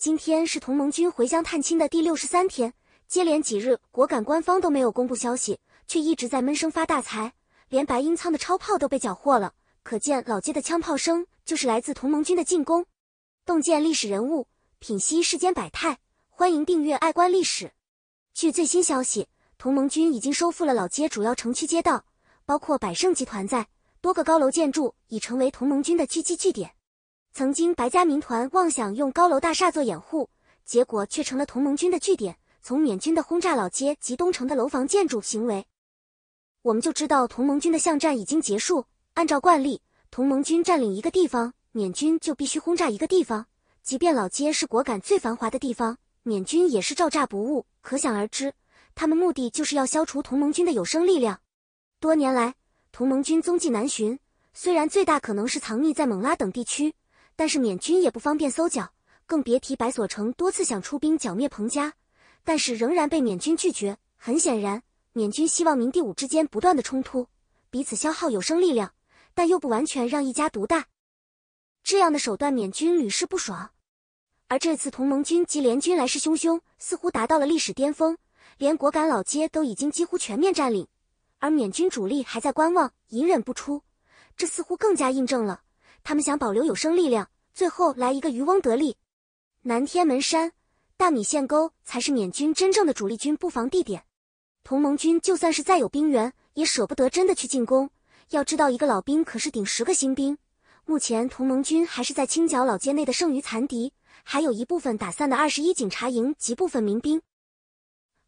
今天是同盟军回乡探亲的第六十三天，接连几日，果敢官方都没有公布消息，却一直在闷声发大财，连白鹰仓的超炮都被缴获了，可见老街的枪炮声就是来自同盟军的进攻。洞见历史人物，品析世间百态，欢迎订阅爱观历史。据最新消息，同盟军已经收复了老街主要城区街道，包括百盛集团在多个高楼建筑已成为同盟军的狙击据点。曾经白家民团妄想用高楼大厦做掩护，结果却成了同盟军的据点。从缅军的轰炸老街及东城的楼房建筑行为，我们就知道同盟军的巷战已经结束。按照惯例，同盟军占领一个地方，缅军就必须轰炸一个地方。即便老街是果敢最繁华的地方，缅军也是照炸不误。可想而知，他们目的就是要消除同盟军的有生力量。多年来，同盟军踪迹难寻，虽然最大可能是藏匿在勐拉等地区。但是缅军也不方便搜剿，更别提白所城多次想出兵剿灭彭家，但是仍然被缅军拒绝。很显然，缅军希望明第五之间不断的冲突，彼此消耗有生力量，但又不完全让一家独大。这样的手段，缅军屡试不爽。而这次同盟军及联军来势汹汹，似乎达到了历史巅峰，连果敢老街都已经几乎全面占领，而缅军主力还在观望，隐忍不出。这似乎更加印证了他们想保留有生力量。最后来一个渔翁得利，南天门山、大米线沟才是缅军真正的主力军布防地点。同盟军就算是再有兵源，也舍不得真的去进攻。要知道，一个老兵可是顶十个新兵。目前同盟军还是在清剿老街内的剩余残敌，还有一部分打散的二十一警察营及部分民兵。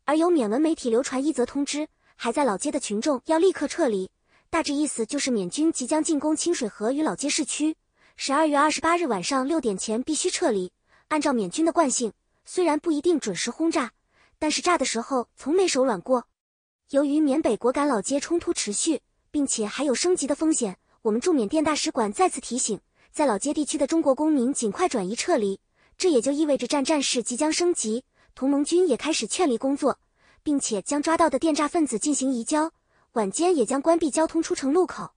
而有缅文媒体流传一则通知，还在老街的群众要立刻撤离，大致意思就是缅军即将进攻清水河与老街市区。十二月二十八日晚上六点前必须撤离。按照缅军的惯性，虽然不一定准时轰炸，但是炸的时候从没手软过。由于缅北果敢老街冲突持续，并且还有升级的风险，我们驻缅甸大使馆再次提醒，在老街地区的中国公民尽快转移撤离。这也就意味着战战事即将升级，同盟军也开始劝离工作，并且将抓到的电诈分子进行移交。晚间也将关闭交通出城路口。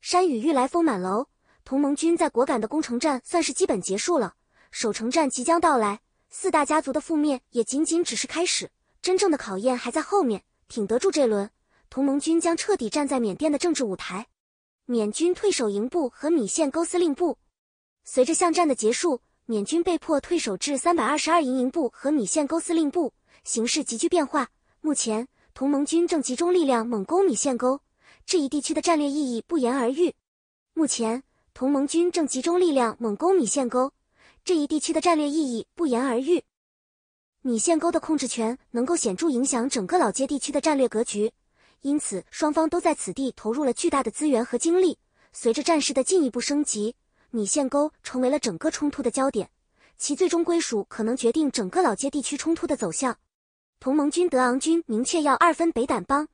山雨欲来风满楼。同盟军在果敢的攻城战算是基本结束了，守城战即将到来，四大家族的覆灭也仅仅只是开始，真正的考验还在后面。挺得住这轮，同盟军将彻底站在缅甸的政治舞台。缅军退守营部和米线沟司令部，随着巷战的结束，缅军被迫退守至三百二十二营营部和米线沟司令部，形势急剧变化。目前，同盟军正集中力量猛攻米线沟，这一地区的战略意义不言而喻。目前。同盟军正集中力量猛攻米线沟，这一地区的战略意义不言而喻。米线沟的控制权能够显著影响整个老街地区的战略格局，因此双方都在此地投入了巨大的资源和精力。随着战事的进一步升级，米线沟成为了整个冲突的焦点，其最终归属可能决定整个老街地区冲突的走向。同盟军德昂军明确要二分北掸邦。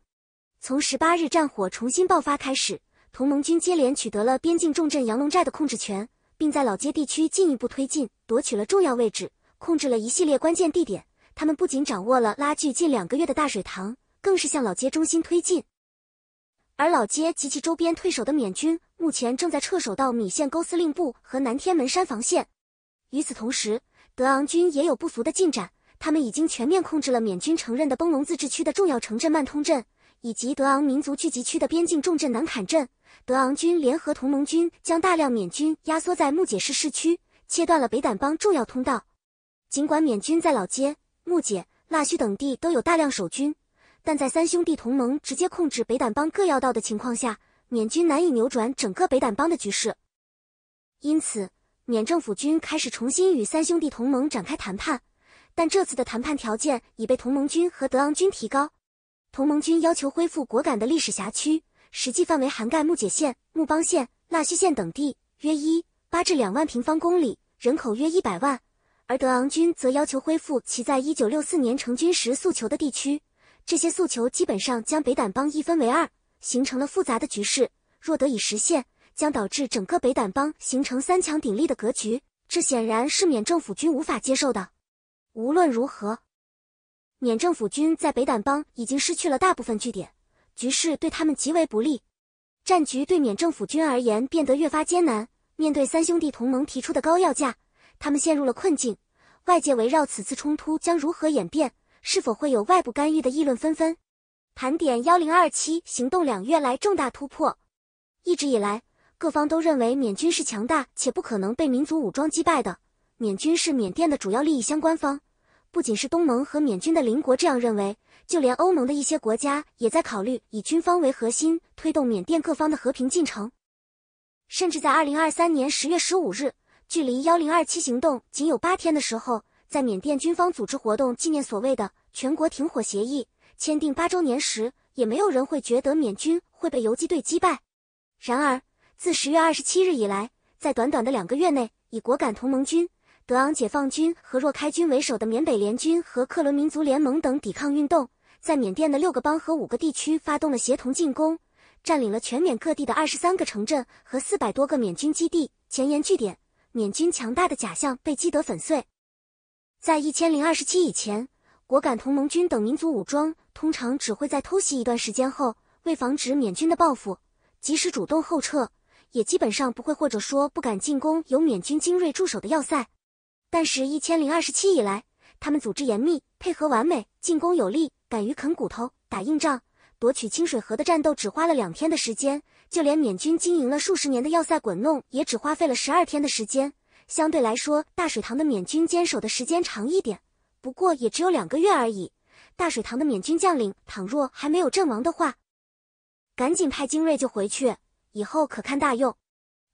从十八日战火重新爆发开始。同盟军接连取得了边境重镇杨龙寨的控制权，并在老街地区进一步推进，夺取了重要位置，控制了一系列关键地点。他们不仅掌握了拉锯近两个月的大水塘，更是向老街中心推进。而老街及其周边退守的缅军目前正在撤守到米线沟司令部和南天门山防线。与此同时，德昂军也有不俗的进展，他们已经全面控制了缅军承认的崩龙自治区的重要城镇曼通镇。以及德昂民族聚集区的边境重镇南坎镇，德昂军联合同盟军将大量缅军压缩在木姐市市区，切断了北掸邦重要通道。尽管缅军在老街、木姐、腊戌等地都有大量守军，但在三兄弟同盟直接控制北掸邦各要道的情况下，缅军难以扭转整个北掸邦的局势。因此，缅政府军开始重新与三兄弟同盟展开谈判，但这次的谈判条件已被同盟军和德昂军提高。同盟军要求恢复果敢的历史辖区，实际范围涵盖木解县、木邦县、腊戌县等地，约一八至两万平方公里，人口约一百万。而德昂军则要求恢复其在一九六四年成军时诉求的地区，这些诉求基本上将北掸邦一分为二，形成了复杂的局势。若得以实现，将导致整个北掸邦形成三强鼎立的格局，这显然是缅政府军无法接受的。无论如何。缅政府军在北掸邦已经失去了大部分据点，局势对他们极为不利。战局对缅政府军而言变得越发艰难。面对三兄弟同盟提出的高要价，他们陷入了困境。外界围绕此次冲突将如何演变，是否会有外部干预的议论纷纷。盘点幺零二七行动两月来重大突破。一直以来，各方都认为缅军是强大且不可能被民族武装击败的。缅军是缅甸的主要利益相关方。不仅是东盟和缅军的邻国这样认为，就连欧盟的一些国家也在考虑以军方为核心推动缅甸各方的和平进程。甚至在二零二三年十月十五日，距离幺零二七行动仅有八天的时候，在缅甸军方组织活动纪念所谓的全国停火协议签订八周年时，也没有人会觉得缅军会被游击队击败。然而，自十月二十七日以来，在短短的两个月内，以果敢同盟军。德昂解放军和若开军为首的缅北联军和克伦民族联盟等抵抗运动，在缅甸的六个邦和五个地区发动了协同进攻，占领了全缅各地的二十三个城镇和四百多个缅军基地前沿据点，缅军强大的假象被击得粉碎。在一千零二十七以前，果敢同盟军等民族武装通常只会在偷袭一段时间后，为防止缅军的报复，即使主动后撤，也基本上不会或者说不敢进攻有缅军精锐驻守的要塞。但是，一千零二十七以来，他们组织严密，配合完美，进攻有力，敢于啃骨头，打硬仗。夺取清水河的战斗只花了两天的时间，就连缅军经营了数十年的要塞滚弄也只花费了十二天的时间。相对来说，大水塘的缅军坚守的时间长一点，不过也只有两个月而已。大水塘的缅军将领倘若还没有阵亡的话，赶紧派精锐就回去，以后可堪大用。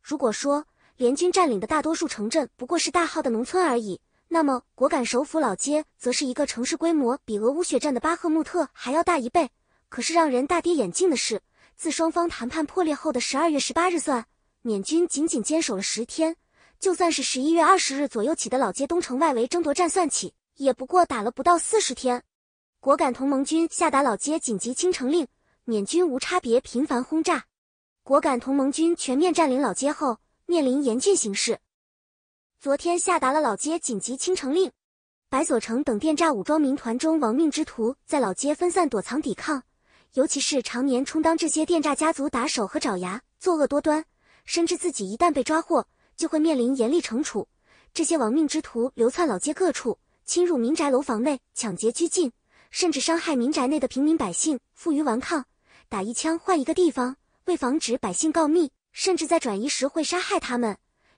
如果说，联军占领的大多数城镇不过是大号的农村而已。那么果敢首府老街则是一个城市规模比俄乌血战的巴赫穆特还要大一倍。可是让人大跌眼镜的是，自双方谈判破裂后的十二月十八日算，缅军仅仅坚守了十天。就算是十一月二十日左右起的老街东城外围争夺战算起，也不过打了不到四十天。果敢同盟军下达老街紧急清城令，缅军无差别频繁轰炸。果敢同盟军全面占领老街后。面临严峻形势，昨天下达了老街紧急清城令。白所城等电诈武装民团中亡命之徒在老街分散躲藏抵抗，尤其是常年充当这些电诈家族打手和爪牙，作恶多端，深知自己一旦被抓获，就会面临严厉惩处。这些亡命之徒流窜老街各处，侵入民宅楼房内抢劫、拘禁，甚至伤害民宅内的平民百姓，负隅顽抗，打一枪换一个地方，为防止百姓告密。甚至在转移时会杀害他们，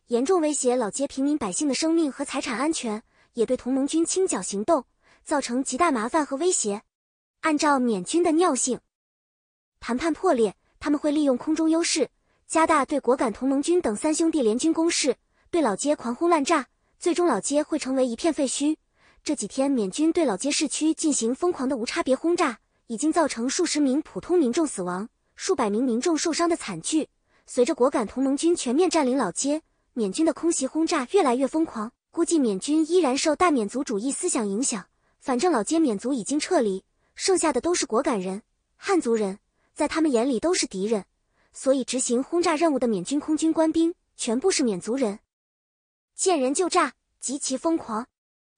严重威胁老街平民百姓的生命和财产安全，也对同盟军清剿行动造成极大麻烦和威胁。按照缅军的尿性，谈判破裂，他们会利用空中优势，加大对果敢同盟军等三兄弟联军攻势，对老街狂轰滥炸，最终老街会成为一片废墟。这几天，缅军对老街市区进行疯狂的无差别轰炸，已经造成数十名普通民众死亡、数百名民众受伤的惨剧。随着果敢同盟军全面占领老街，缅军的空袭轰炸越来越疯狂。估计缅军依然受大缅族主义思想影响，反正老街缅族已经撤离，剩下的都是果敢人、汉族人，在他们眼里都是敌人，所以执行轰炸任务的缅军空军官兵全部是缅族人，见人就炸，极其疯狂。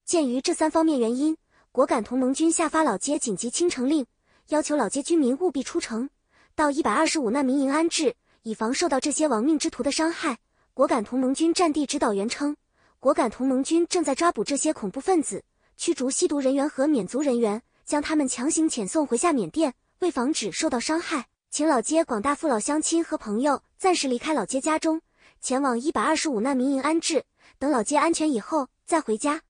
鉴于这三方面原因，果敢同盟军下发老街紧急清城令，要求老街居民务必出城，到一百二十五难民营安置。以防受到这些亡命之徒的伤害，果敢同盟军战地指导员称，果敢同盟军正在抓捕这些恐怖分子，驱逐吸毒人员和缅族人员，将他们强行遣送回下缅甸。为防止受到伤害，请老街广大父老乡亲和朋友暂时离开老街家中，前往一百二十五难民营安置，等老街安全以后再回家。